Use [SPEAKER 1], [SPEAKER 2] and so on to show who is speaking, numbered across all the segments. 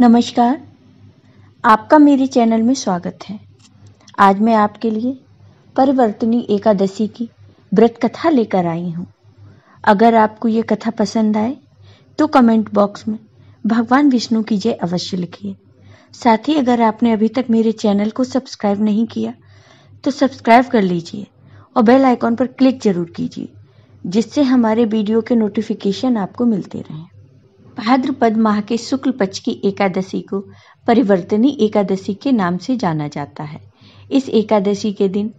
[SPEAKER 1] नमस्कार आपका मेरे चैनल में स्वागत है आज मैं आपके लिए परिवर्तनी एकादशी की व्रत कथा लेकर आई हूँ अगर आपको ये कथा पसंद आए तो कमेंट बॉक्स में भगवान विष्णु की जय अवश्य लिखिए साथ ही अगर आपने अभी तक मेरे चैनल को सब्सक्राइब नहीं किया तो सब्सक्राइब कर लीजिए और बेल आइकॉन पर क्लिक जरूर कीजिए जिससे हमारे वीडियो के नोटिफिकेशन आपको मिलते रहें भाद्रपद माह के शुक्ल पक्ष की एकादशी को परिवर्तनी एकादशी के नाम से जाना जाता है इस एकादशी के दिन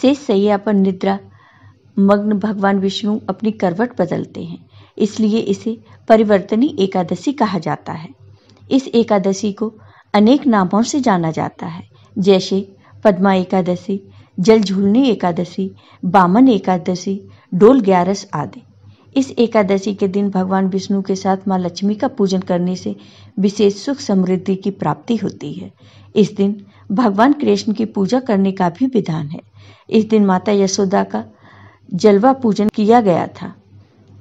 [SPEAKER 1] शेष सैया पर निद्रा मग्न भगवान विष्णु अपनी करवट बदलते हैं इसलिए इसे परिवर्तनी एकादशी कहा जाता है इस एकादशी को अनेक नामों से जाना जाता है जैसे पद्मा एकादशी जल झूलनी एकादशी बामन एकादशी डोल ग्यारस आदि इस एकादशी के दिन भगवान विष्णु के साथ माँ लक्ष्मी का पूजन करने से विशेष सुख समृद्धि की प्राप्ति होती है इस दिन भगवान कृष्ण की पूजा करने का भी विधान है इस दिन माता यशोदा का जलवा पूजन किया गया था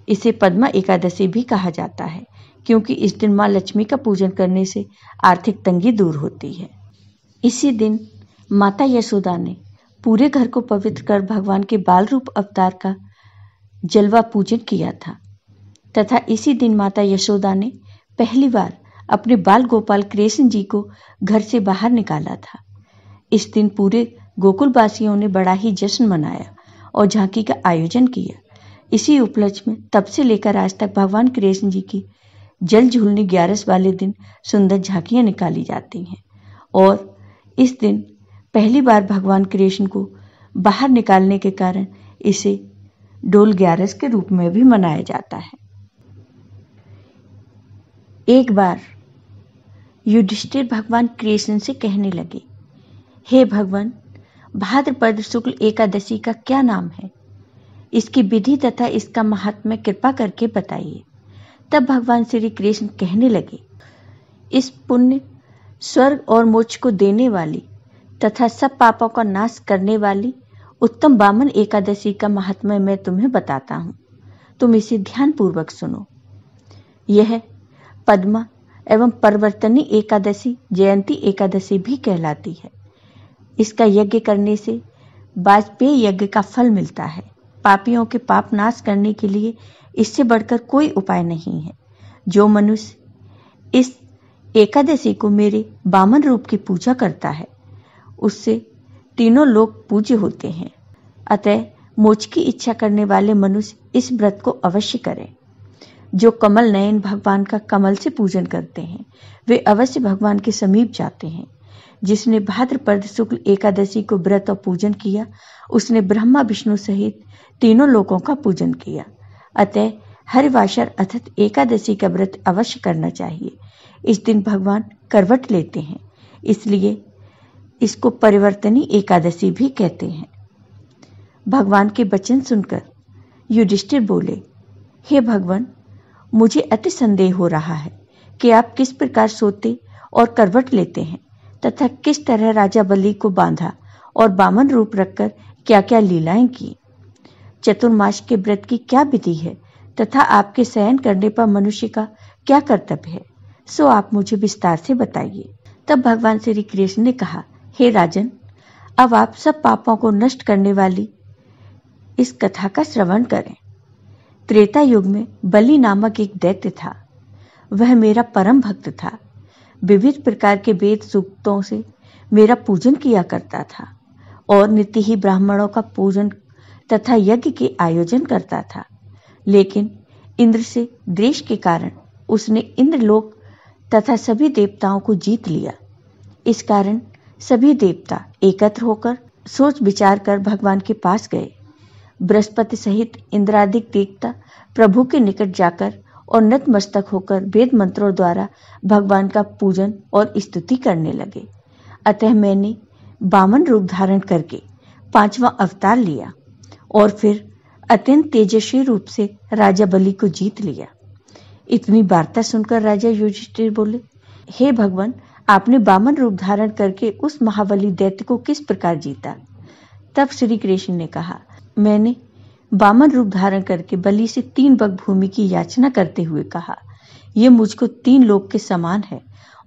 [SPEAKER 1] इसे पद्मा एकादशी भी कहा जाता है क्योंकि इस दिन माँ लक्ष्मी का पूजन करने से आर्थिक तंगी दूर होती है इसी दिन माता यशोदा ने पूरे घर को पवित्र कर भगवान के बाल रूप अवतार का जलवा पूजन किया था तथा इसी दिन माता यशोदा ने पहली बार अपने बाल गोपाल कृष्ण जी को घर से बाहर निकाला था इस दिन पूरे गोकुलवासियों ने बड़ा ही जश्न मनाया और झांकी का आयोजन किया इसी उपलक्ष्य में तब से लेकर आज तक भगवान कृष्ण जी की जल झूलनी ग्यारस वाले दिन सुंदर झांकियां निकाली जाती हैं और इस दिन पहली बार भगवान कृष्ण को बाहर निकालने के कारण इसे डोल ग्यारस के रूप में भी मनाया जाता है एक बार युधिष्ठिर भगवान कृष्ण से कहने लगे हे भगवान भाद्रपद शुक्ल एकादशी का क्या नाम है इसकी विधि तथा इसका महात्म्य कृपा करके बताइए तब भगवान श्री कृष्ण कहने लगे इस पुण्य स्वर्ग और मोक्ष को देने वाली तथा सब पापों का नाश करने वाली उत्तम बामन एकादशी का महात्म्य मैं तुम्हें बताता हूँ तुम इसे ध्यान पूर्वक सुनो यह पद्मा एवं परवर्तनी एकादशी जयंती एकादशी भी कहलाती है इसका यज्ञ करने से वाजपेयी यज्ञ का फल मिलता है पापियों के पाप नाश करने के लिए इससे बढ़कर कोई उपाय नहीं है जो मनुष्य इस एकादशी को मेरे बामन रूप की पूजा करता है उससे तीनों लोग पूज्य होते हैं अतः मोच की इच्छा करने वाले मनुष्य इस व्रत को अवश्य करें जो कमल नयन भगवान का कमल से पूजन करते हैं वे अवश्य भगवान के समीप जाते हैं जिसने भाद्रपद शुक्ल एकादशी को व्रत और पूजन किया उसने ब्रह्मा विष्णु सहित तीनों लोगों का पूजन किया अतः हरिवासर अर्थात एकादशी का व्रत अवश्य करना चाहिए इस दिन भगवान करवट लेते हैं इसलिए इसको परिवर्तनी एकादशी भी कहते हैं भगवान के वचन सुनकर युधिष्ठिर बोले हे भगवान मुझे अति संदेह हो रहा है कि आप किस प्रकार सोते और करवट लेते हैं तथा किस तरह राजा बलि को बांधा और बामन रूप रखकर क्या क्या लीलाएं की चतुर्माश के व्रत की क्या विधि है तथा आपके शयन करने पर मनुष्य का क्या कर्तव्य है सो आप मुझे विस्तार से बताइए तब भगवान श्री कृष्ण ने कहा हे राजन अब आप सब पापों को नष्ट करने वाली इस कथा का श्रवण करें त्रेता युग में बलि नामक एक दैत्य था वह मेरा परम भक्त था विविध प्रकार के वेद सूक्तों से मेरा पूजन किया करता था और नित्य ही ब्राह्मणों का पूजन तथा यज्ञ के आयोजन करता था लेकिन इंद्र से द्वेष के कारण उसने इंद्रलोक तथा सभी देवताओं को जीत लिया इस कारण सभी देवता एकत्र होकर सोच विचार कर भगवान के पास गए बृहस्पति सहित इंद्रादिक देवता प्रभु के निकट जाकर और नतमस्तक होकर वेद मंत्रों द्वारा भगवान का पूजन और स्तुति करने लगे अतः मैंने बामन रूप धारण करके पांचवा अवतार लिया और फिर अत्यंत तेजस्वी रूप से राजा बलि को जीत लिया इतनी वार्ता सुनकर राजा युधिष्ठिर बोले हे भगवान आपने बामन रूप धारण करके उस महाबली दैत्य को किस प्रकार जीता तब श्री कृष्ण ने कहा मैंने बामन रूप धारण करके बलि से तीन बग भूमि की याचना करते हुए कहा यह मुझको तीन लोक के समान है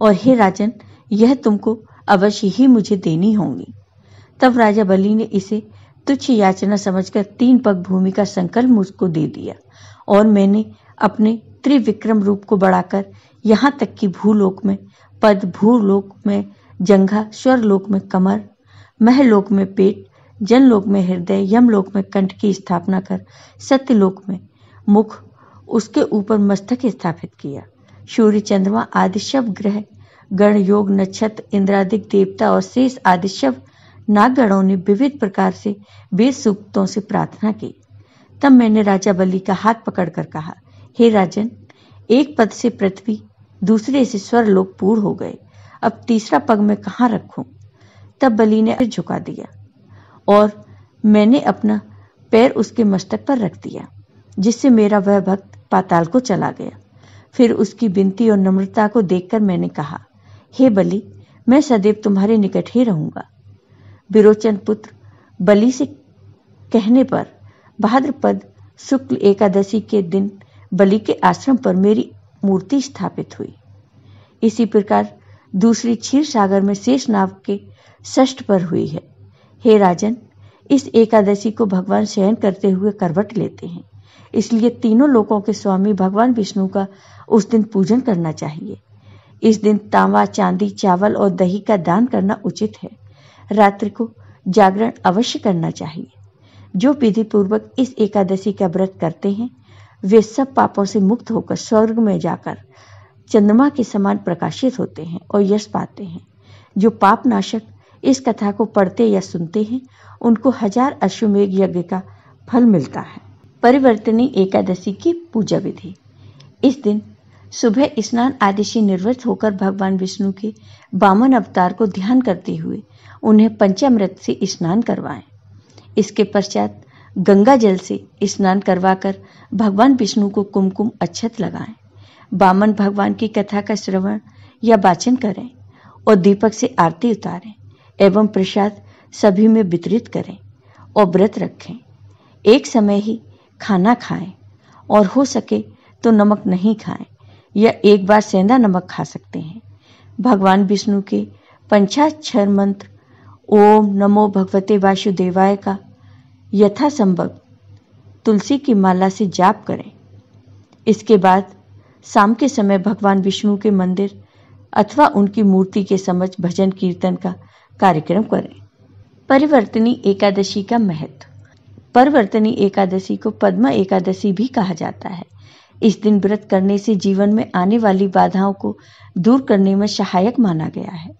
[SPEAKER 1] और हे राजन यह तुमको अवश्य ही मुझे देनी होगी तब राजा बलि ने इसे तुच्छ याचना समझकर तीन पग भूमि का संकल्प मुझको दे दिया और मैंने अपने त्रिविक्रम रूप को बढ़ाकर यहाँ तक कि भूलोक में पद भूलोक में जंघा स्वर लोक में कमर महलोक में पेट जनलोक में हृदय यमलोक में कंठ की स्थापना कर सत्यलोक में मुख उसके ऊपर मस्तक स्थापित किया सूर्य चंद्रमा आदि शव ग्रह गण योग नक्षत्र इंद्रादिक देवता और शेष आदि शव नागणों ने विविध प्रकार से वेद सूक्तों से प्रार्थना की तब मैंने राजा बलि का हाथ पकड़कर कहा हे राजन एक पद से पृथ्वी दूसरे से स्वर लोग पूर्ण हो गए अब तीसरा पग मैं कहा रखूं तब बली ने झुका दिया और मैंने अपना पैर उसके मस्तक पर रख दिया जिससे मेरा वह भक्त पाताल को चला गया फिर उसकी बिनती और नम्रता को देखकर मैंने कहा हे hey बलि मैं सदैव तुम्हारे निकट ही रहूंगा विरोचन पुत्र बलि से कहने पर भाद्रपद शुक्ल एकादशी के दिन बलि के आश्रम पर मेरी मूर्ति स्थापित हुई इसी प्रकार दूसरी क्षीर सागर में शेष नाव के षष्ठ पर हुई है हे राजन इस एकादशी को भगवान शयन करते हुए करवट लेते हैं इसलिए तीनों लोगों के स्वामी भगवान विष्णु का उस दिन पूजन करना चाहिए इस दिन तांबा चांदी चावल और दही का दान करना उचित है रात्रि को जागरण अवश्य करना चाहिए जो विधि पूर्वक इस एकादशी का व्रत करते हैं वे सब पापों से मुक्त होकर स्वर्ग में जाकर चंद्रमा के समान प्रकाशित होते हैं और यश पाते हैं जो पाप नाशक इस कथा को पढ़ते या सुनते हैं उनको हजार अश्वमेघ यज्ञ का फल मिलता है परिवर्तनी एकादशी की पूजा विधि इस दिन सुबह स्नान आदि से निर्वृत्त होकर भगवान विष्णु के बामन अवतार को ध्यान करते हुए उन्हें पंचामृत से स्नान करवाएं इसके पश्चात गंगा जल से स्नान करवाकर भगवान विष्णु को कुमकुम अच्छत लगाएं बामन भगवान की कथा का श्रवण या वाचन करें और दीपक से आरती उतारें एवं प्रसाद सभी में वितरित करें और व्रत रखें एक समय ही खाना खाएं और हो सके तो नमक नहीं खाएं या एक बार सेंधा नमक खा सकते हैं भगवान विष्णु के पंचाक्षर मंत्र ओम नमो भगवते वासुदेवाय का यथासंभव तुलसी की माला से जाप करें इसके बाद शाम के समय भगवान विष्णु के मंदिर अथवा उनकी मूर्ति के समक्ष भजन कीर्तन का कार्यक्रम करें परिवर्तनी एकादशी का महत्व परिवर्तनी एकादशी को पद्मा एकादशी भी कहा जाता है इस दिन व्रत करने से जीवन में आने वाली बाधाओं को दूर करने में सहायक माना गया है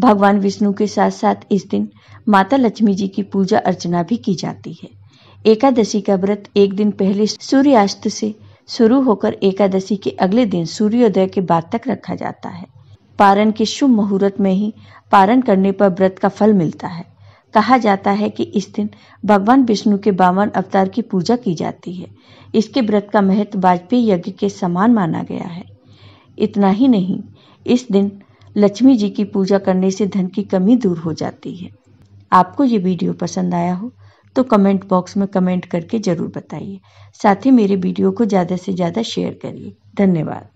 [SPEAKER 1] भगवान विष्णु के साथ साथ इस दिन माता लक्ष्मी जी की पूजा अर्चना भी की जाती है एकादशी का व्रत एक दिन पहले सूर्यास्त से शुरू होकर एकादशी के अगले दिन सूर्योदय के बाद तक रखा जाता है पारण के शुभ मुहूर्त में ही पारण करने पर व्रत का फल मिलता है कहा जाता है कि इस दिन भगवान विष्णु के बावन अवतार की पूजा की जाती है इसके व्रत का महत्व वाजपेयी यज्ञ के समान माना गया है इतना ही नहीं इस दिन लक्ष्मी जी की पूजा करने से धन की कमी दूर हो जाती है आपको ये वीडियो पसंद आया हो तो कमेंट बॉक्स में कमेंट करके ज़रूर बताइए साथ ही मेरे वीडियो को ज़्यादा से ज़्यादा शेयर करिए धन्यवाद